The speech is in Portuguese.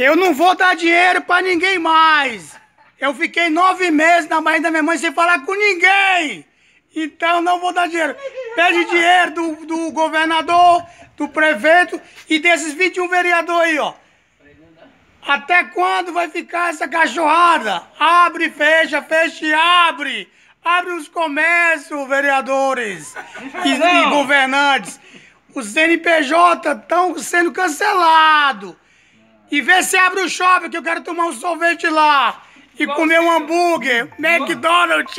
Eu não vou dar dinheiro para ninguém mais. Eu fiquei nove meses na barriga da minha mãe sem falar com ninguém. Então não vou dar dinheiro. Pede dinheiro do, do governador, do prefeito e desses 21 vereadores aí, ó. Até quando vai ficar essa cachorrada? Abre, fecha, fecha e abre. Abre os comércios, vereadores e, e governantes. Os CNPJ estão sendo cancelados. E vê se abre o shopping que eu quero tomar um sorvete lá. E comer um hambúrguer. McDonald's.